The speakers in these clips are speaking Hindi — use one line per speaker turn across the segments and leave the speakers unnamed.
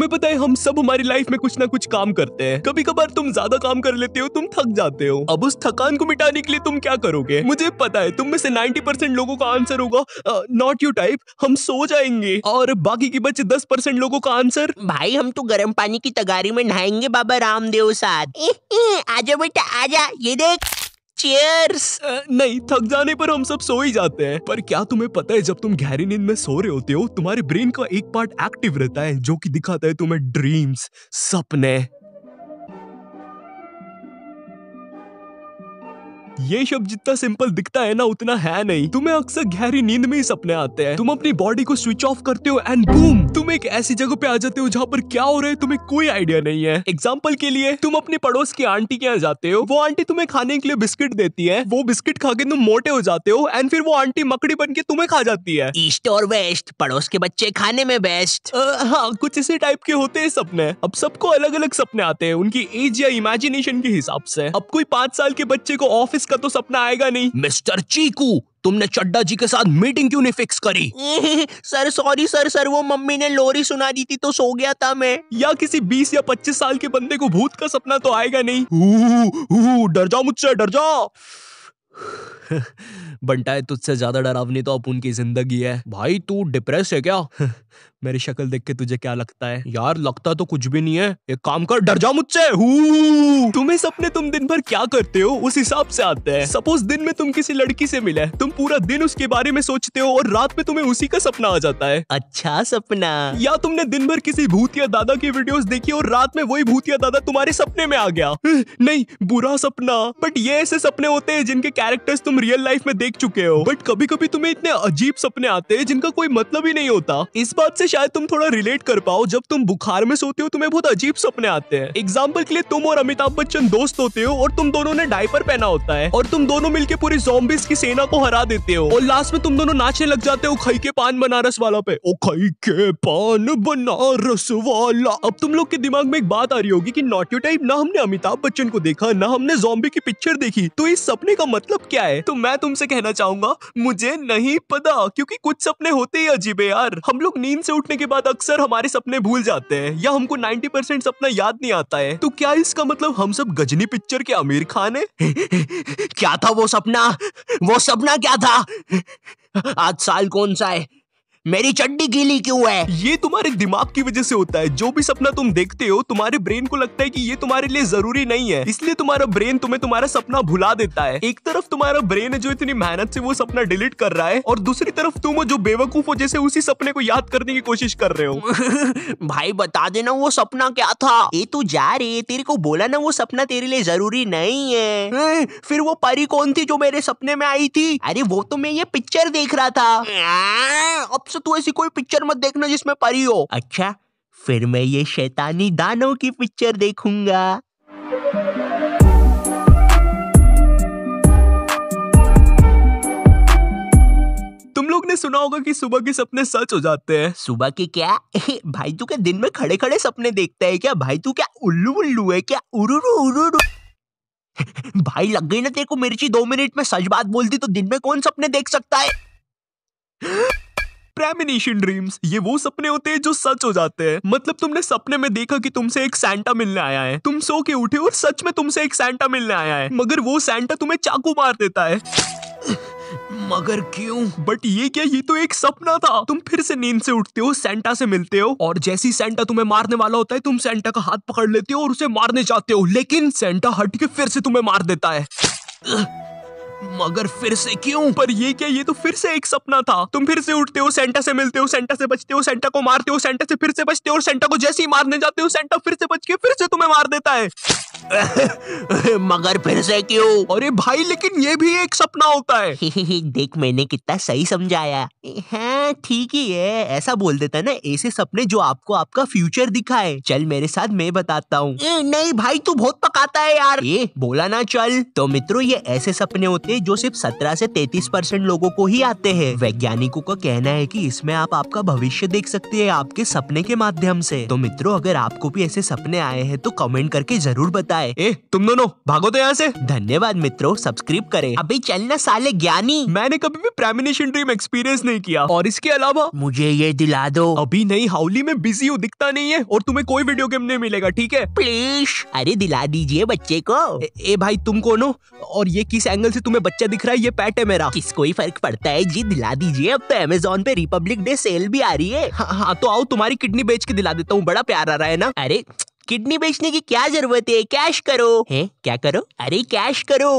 तुम्हें पता है हम सब हमारी लाइफ में कुछ ना कुछ काम करते हैं कभी कभार तुम ज्यादा काम कर लेते हो तुम थक जाते हो अब उस थकान को मिटाने के लिए तुम क्या करोगे मुझे पता है तुम में से नाइन्टी परसेंट लोगों का आंसर होगा नॉट यू टाइप हम सो जाएंगे और बाकी के बचे दस परसेंट लोगों का आंसर भाई हम तो गर्म पानी की तगारी में नहाएंगे बाबा रामदेव साथ आजा बेटा आजा ये देख चेयर्स नहीं थक जाने पर हम सब सो ही जाते हैं पर क्या तुम्हें पता है जब तुम गहरी नींद में सो रहे होते हो तुम्हारे ब्रेन का एक पार्ट एक्टिव रहता है जो कि दिखाता है तुम्हें ड्रीम्स सपने ये शब्द जितना सिंपल दिखता है ना उतना है नहीं तुम्हें अक्सर गहरी नींद में ही सपने आते हैं तुम अपनी बॉडी को स्विच ऑफ करते हो एंड बूम तुम एक ऐसी जगह पे आ जाते हो जहाँ पर क्या हो रहा है तुम्हें कोई आइडिया नहीं है एग्जाम्पल के लिए तुम अपने पड़ोस की आंटी के यहाँ जाते हो वो आंटी तुम्हें खाने के लिए बिस्किट देती है वो बिस्किट खा के तुम मोटे हो जाते हो एंड फिर वो आंटी मकड़ी बन के तुम्हें खा जाती है ईस्ट और वेस्ट पड़ोस के बच्चे खाने में बेस्ट हाँ कुछ इसी टाइप के होते हैं सपने अब सबको अलग अलग सपने आते हैं उनकी एज या इमेजिनेशन के हिसाब से अब कोई पाँच साल के बच्चे को ऑफिस का तो सपना आएगा नहीं मिस्टर चीकू तुमने चड्डा जी के साथ मीटिंग क्यों नहीं फिक्स करी सर सॉरी सर सर वो मम्मी ने लोरी सुना दी थी तो सो गया था मैं या किसी बीस या पच्चीस साल के बंदे को भूत का सपना तो आएगा नहीं डर जाओ मुझसे डर जाओ बंटा है तुझसे ज्यादा डरावनी तो अब उनकी जिंदगी है भाई तू डिप्रेस है क्या मेरी शक्ल देख के तुझे क्या लगता है यार लगता तो कुछ भी नहीं है एक काम कर डर जा मुझसे तुम्हें सपने तुम दिन भर क्या करते हो उस हिसाब से आते हैं सपोज दिन में तुम किसी लड़की से मिले तुम पूरा दिन उसके बारे में सोचते हो और रात में तुम्हें उसी का सपना आ जाता है अच्छा सपना या तुमने दिन भर किसी भूत या दादा की वीडियो देखी और रात में वही भूत या दादा तुम्हारे सपने में आ गया नहीं बुरा सपना बट ये ऐसे सपने होते हैं जिनके कैरेक्टर्स तुम रियल लाइफ में देख चुके हो बट कभी कभी तुम्हें इतने अजीब सपने आते हैं जिनका कोई मतलब ही नहीं होता इस बात से शायद तुम थोड़ा रिलेट कर पाओ जब तुम बुखार में सोते हो तुम्हें बहुत अजीब सपने आते हैं एग्जाम्पल के लिए तुम और अमिताभ बच्चन दोस्त होते हो और तुम दोनों ने डायपर पहना होता है और तुम दोनों मिलकर पूरी जोम्बिस की सेना को हरा देते हो और लास्ट में तुम दोनों नाचने लग जाते हो खई के पान बनारस वाला पे ओ खई के पान बनारस वाला अब तुम लोग के दिमाग में एक बात आ रही होगी कि नॉट यू टाइप ना हमने अमिताभ बच्चन को देखा ना हमने जॉम्बी की पिक्चर देखी तो इस सपने का मतलब क्या है तो मैं तुमसे कहना चाहूंगा मुझे नहीं पता क्योंकि कुछ सपने होते ही अजीब है यार हम लोग नींद से उठने के बाद अक्सर हमारे सपने भूल जाते हैं या हमको 90 परसेंट सपना याद नहीं आता है तो क्या इसका मतलब हम सब गजनी पिक्चर के आमिर खान है क्या था वो सपना वो सपना क्या था आज साल कौन सा है मेरी चड्डी गीली क्यों है ये तुम्हारे दिमाग की वजह से होता है जो भी सपना तुम देखते हो तुम्हारे ब्रेन को लगता है कि ये तुम्हारे लिए जरूरी नहीं है इसलिए तुम्हारा ब्रेन तुम्हें तुम्हारा सपना भुला देता है एक तरफ तुम्हारा ब्रेन है जो इतनी मेहनत से वो सपना डिलीट कर रहा है और दूसरी तरफ तुम जो बेवकूफ हो जैसे उसी सपने को याद करने की कोशिश कर रहे हो भाई बता देना वो सपना क्या था ये तू तो जा रही है तेरे को बोला ना वो सपना तेरे लिए जरूरी नहीं है फिर वो परी कौन थी जो मेरे सपने में आई थी अरे वो तो मैं ये पिक्चर देख रहा था से तू तो ऐसी कोई पिक्चर मत देखना जिसमें परी हो अच्छा फिर मैं ये शैतानी दानों की पिक्चर देखूंगा तुम लोग ने सुना होगा कि सुबह के सपने सच हो जाते हैं सुबह के क्या भाई तू क्या दिन में खड़े खड़े सपने देखता है क्या भाई तू क्या उल्लू उल्लू है क्या उरुरु उरुरु भाई लग गई ना तेरे को मिर्ची दो मिनट में सच बात बोलती तो दिन में कौन सपने देख सकता है प्रेमिनेशन ड्रीम्स ये वो सपने होते हैं जो सच हो जाते हैं मतलब तुमने सपने में देखा कि तुमसे एक सेंटा मिलने आया है तुम सो के उठे और सच में तुमसे एक सेंटा मिलने आया है मगर वो सेंटा तुम्हें चाकू मार देता है मगर क्यों बट ये क्या ये तो एक सपना था तुम फिर से नींद से उठते हो सेंटा से मिलते हो और जैसे ही सेंटा तुम्हें मारने वाला होता है तुम सेंटा का हाथ पकड़ लेते हो और उसे मारने जाते हो लेकिन सेंटा हट के फिर से तुम्हें मार देता है मगर फिर से क्यों पर ये क्या ये तो फिर से एक सपना था तुम फिर से उठते हो सेंटा से मिलते हो सेंटा से बचते हो सेंटा को मारते हो सेंटा से फिर से बचते हो और सेंटा को जैसे ही मारने जाते हो सेंटा फिर से बच के फिर से तुम्हें मार देता है मगर फिर से क्यों अरे भाई लेकिन ये भी एक सपना होता है देख मैंने कितना सही समझाया है हाँ, ठीक ही है ऐसा बोल देता ना ऐसे सपने जो आपको आपका फ्यूचर दिखाए चल मेरे साथ मैं बताता हूँ नहीं भाई तू बहुत पकाता है यार ये बोला ना चल तो मित्रों ये ऐसे सपने होते होते जो सिर्फ 17 से 33 परसेंट लोगो को ही आते हैं वैज्ञानिकों का कहना है कि इसमें आप आपका भविष्य देख सकते हैं आपके सपने के माध्यम से तो मित्रों अगर आपको भी ऐसे सपने आए हैं तो कमेंट करके जरूर बताए ए तुम दोनों भागो तो यहाँ से धन्यवाद मित्रों सब्सक्राइब करें अभी चलना साले ज्ञानी मैंने कभी भी प्रेमिनेशन ड्रीम एक्सपीरियंस नहीं किया और इसके अलावा मुझे ये दिला दो अभी नहीं हाउली में बिजी हूँ दिखता नहीं है और तुम्हें कोई वीडियो गेम नहीं मिलेगा ठीक है प्लीज अरे दिला दीजिए बच्चे को ए, ए भाई तुम कौन हो और ये किस एंगल से तुम्हें में बच्चा दिख रहा है ये पैट है मेरा किसको ही फर्क पड़ता है जी दिला दीजिए अब तो अमेजोन पे रिपब्लिक डे सेल भी आ रही है हाँ, हाँ तो आओ तुम्हारी किडनी बेच के दिला देता हूँ बड़ा प्यार आ रहा है ना अरे किडनी बेचने की क्या जरूरत है कैश करो है क्या करो अरे कैश करो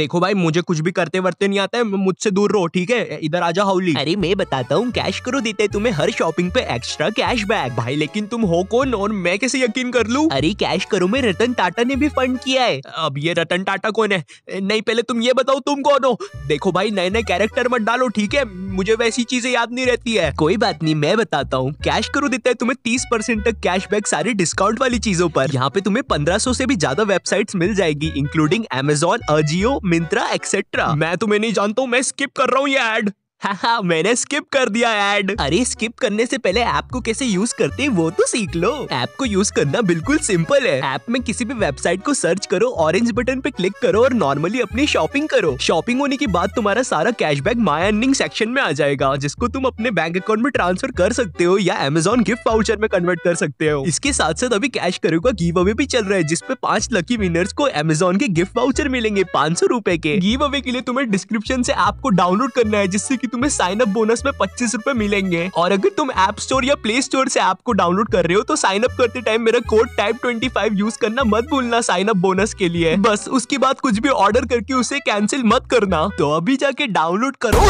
देखो भाई मुझे कुछ भी करते वरते नहीं आता है मुझसे दूर रहो ठीक है इधर आजा हाउली अरे मैं बताता हूँ कैश करो देते तुम्हें हर शॉपिंग पे एक्स्ट्रा कैश बैक भाई लेकिन तुम हो कौन और मैं कैसे यकीन कर लूँ अरे कैश करो में रतन टाटा ने भी फंड किया है अब ये रतन टाटा कौन है नहीं पहले तुम ये बताओ तुम कौन हो देखो भाई नए नए कैरेक्टर मत डालो ठीक है मुझे वैसी चीजें याद नहीं रहती है कोई बात नहीं मैं बताता हूँ कैश करो देता है तुम्हें तीस परसेंट तक कैश बैक सारी डिस्काउंट वाली चीज चीजों पर यहाँ पे तुम्हें 1500 से भी ज्यादा वेबसाइट्स मिल जाएगी including Amazon Ajio Myntra etcetera मैं तुम्हें नहीं जानता हूँ मैं स्किप कर रहा हूँ ये एड हाँ मैंने स्किप कर दिया एड अरे स्किप करने से पहले ऐप को कैसे यूज करते हैं वो तो सीख लो ऐप को यूज करना बिल्कुल सिंपल है ऐप में किसी भी वेबसाइट को सर्च करो ऑरेंज बटन पे क्लिक करो और नॉर्मली अपनी शॉपिंग करो शॉपिंग होने के बाद तुम्हारा सारा कैशबैक माय अर्निंग सेक्शन में आ जाएगा जिसको तुम अपने बैंक अकाउंट में ट्रांसफर कर सकते हो या अमेजोन गिफ्ट वाउचर में कन्वर्ट कर सकते हो इसके साथ साथ अभी कैश करो का गिव अवे भी चल रहा है जिसपे पांच लकी विनर्स को अमेजोन के गिफ्ट वाउचर मिलेंगे पाँच सौ रूपए के गिव अवे के लिए तुम्हें डिस्क्रिप्शन से ऐप को डाउनलोड करना है जिससे की तुम्हें साइन अप बोनस में पच्चीस रूपए मिलेंगे और अगर तुम एप स्टोर या प्ले स्टोर से ऐप को डाउनलोड कर रहे हो तो साइन अप करते टाइम मेरा code type twenty five use करना मत भूलना साइन अप बोनस के लिए बस उसके बाद कुछ भी ऑर्डर करके उसे कैंसिल मत करना तो अभी जाके डाउनलोड करो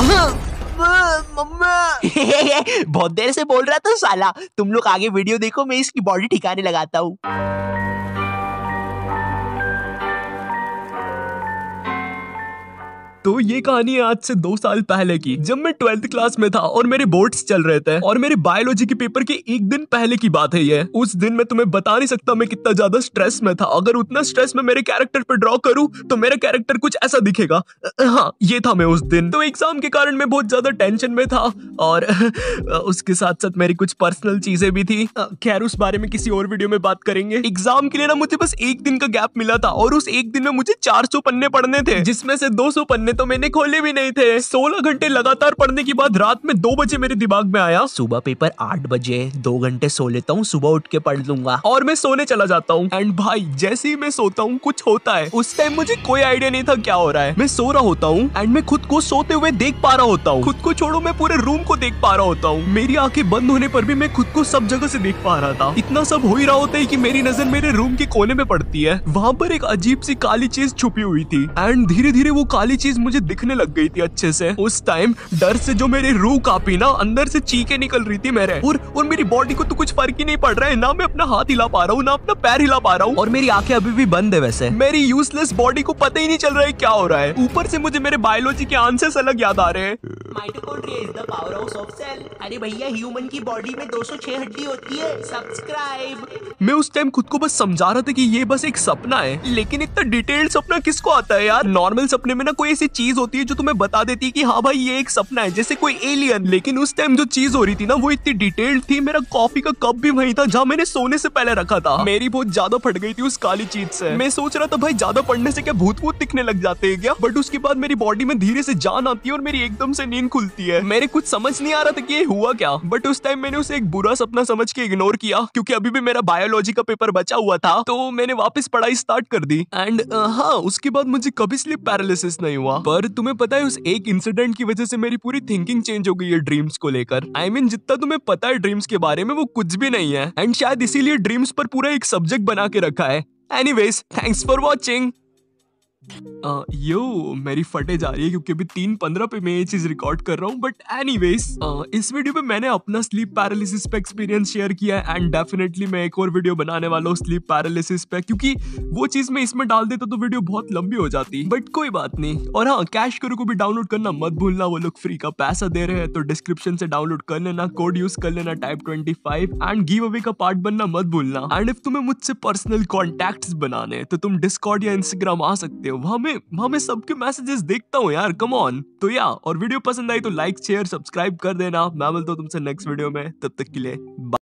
मम्मा बहुत देर से बोल रहा था साला तुम लोग आगे वीडियो देखो मैं इसकी बॉडी ठिकाने लगाता हूँ तो ये कहानी है आज से दो साल पहले की जब मैं ट्वेल्थ क्लास में था और मेरे बोर्ड्स चल रहे थे और मेरे बायोलॉजी के पेपर के एक दिन पहले की बात है ये उस दिन मैं तुम्हें बता नहीं सकता मैं कितना ज्यादा स्ट्रेस में था अगर उतना स्ट्रेस में मेरे कैरेक्टर पर ड्रॉ करूँ तो मेरा कैरेक्टर कुछ ऐसा दिखेगा हाँ ये था मैं उस दिन तो एग्जाम के कारण मैं बहुत ज्यादा टेंशन में था और उसके साथ साथ मेरी कुछ पर्सनल चीजें भी थी खैर उस बारे में किसी और वीडियो में बात करेंगे एग्जाम के लिए ना मुझे बस एक दिन का गैप मिला था और उस एक दिन में मुझे चार पन्ने पढ़ने थे जिसमें से दो पन्ने तो मैंने खोले भी नहीं थे सोलह घंटे लगातार पढ़ने के बाद रात में दो बजे मेरे दिमाग में आया सुबह पेपर आठ बजे दो घंटे सो लेता हूँ सुबह उठ के पढ़ लूंगा और मैं सोने चला जाता हूँ एंड भाई जैसे ही मैं सोता हूँ कुछ होता है उस टाइम मुझे कोई आइडिया नहीं था क्या हो रहा है मैं सो रहा होता हूँ एंड मैं खुद को सोते हुए देख पा रहा होता हूँ खुद को छोड़ो मैं पूरे रूम को देख पा रहा होता हूँ मेरी आंखें बंद होने पर भी मैं खुद को सब जगह से देख पा रहा था इतना सब हो ही रहा होता है की मेरी नजर मेरे रूम के कोने में पड़ती है वहाँ पर एक अजीब सी काली चीज छुपी हुई थी एंड धीरे धीरे वो काली चीज मुझे दिखने लग गई थी अच्छे से उस टाइम डर से जो मेरी रूह कापी ना अंदर से चीखे निकल रही थी मेरे और और मेरी बॉडी को तो कुछ फर्क ही नहीं पड़ रहा है ना मैं अपना हाथ हिला पा रहा हूँ ना अपना पैर हिला पा रहा हूँ और मेरी आंखें अभी भी बंद है वैसे मेरी यूजलेस बॉडी को पता ही नहीं चल रहा है क्या हो रहा है ऊपर से मुझे मेरे बायोलॉजी के आंसर्स अलग याद आ रहे हैं mitochondria is the powerhouse of cell अरे भैया ह्यूमन की बॉडी में 206 हड्डी होती है सब्सक्राइब मैं उस टाइम खुद को बस समझा रहा था कि ये बस एक सपना है लेकिन इतना डिटेल्ड सपना किसको आता है यार नॉर्मल सपने में ना कोई ऐसी चीज होती है जो तुम्हें बता देती है कि हाँ भाई ये एक सपना है जैसे कोई एलियन लेकिन उस टाइम जो चीज हो रही थी ना वो इतनी डिटेल्ड थी मेरा कॉफी का कप भी वही था जहाँ मैंने सोने से पहले रखा था मेरी बहुत ज्यादा फट गई थी उस काली चीज से मैं सोच रहा था भाई ज्यादा पढ़ने से क्या भूत भूत दिखने लग जाते हैं क्या बट उसके बाद मेरी बॉडी में धीरे से जान आती है और मेरी एकदम से नींद खुलती है मेरे कुछ समझ नहीं आ रहा था कि ये हुआ क्या बट उस टाइम मैंने उसे एक बुरा सपना समझ के इग्नोर किया क्योंकि अभी भी मेरा बायोलॉजी का पेपर बचा हुआ था तो मैंने वापस पढ़ाई स्टार्ट कर दी एंड हाँ उसके बाद मुझे कभी स्लिप पैरालिसिस नहीं हुआ पर तुम्हें पता है उस एक इंसिडेंट की वजह से मेरी पूरी थिंकिंग चेंज हो गई है ड्रीम्स को लेकर आई I मीन mean, जितना तुम्हें पता है ड्रीम्स के बारे में वो कुछ भी नहीं है एंड शायद इसीलिए ड्रीम्स पर पूरा एक सब्जेक्ट बना के रखा है veg thanks for watching yo मेरी फटे जा रही है क्योंकि अभी तीन पंद्रह पे मैं ये चीज रिकॉर्ड कर रहा हूँ बट वेज इस वीडियो पे मैंने अपना स्लीप पैरालिसिस पे एक्सपीरियंस शेयर किया है एंड डेफिनेटली मैं एक और वीडियो बनाने वाला हूँ स्लीप पैरालिसिस पे क्योंकि वो चीज मैं इसमें डाल देता तो वीडियो बहुत लंबी हो जाती बट कोई बात नहीं और हाँ कैश करो को भी डाउनलोड करना मत भूलना वो लोग फ्री का पैसा दे रहे हैं तो डिस्क्रिप्शन से डाउनलोड कर लेना कोड यूज कर लेना type twenty five and giveaway का पार्ट बनना मत भूलना एंड इफ तुम्हें मुझसे पर्सनल कॉन्टेक्ट बनाने तो तुम डिस्कॉर्ड या इंस्टाग्राम आ सकते हो वहाँ मैं वहाँ मैं सबके मैसेजेस देखता हूँ यार कम ऑन तो या और वीडियो पसंद आई तो लाइक शेयर सब्सक्राइब कर देना मैं मिलता हूँ तुमसे नेक्स्ट वीडियो में तब तक के लिए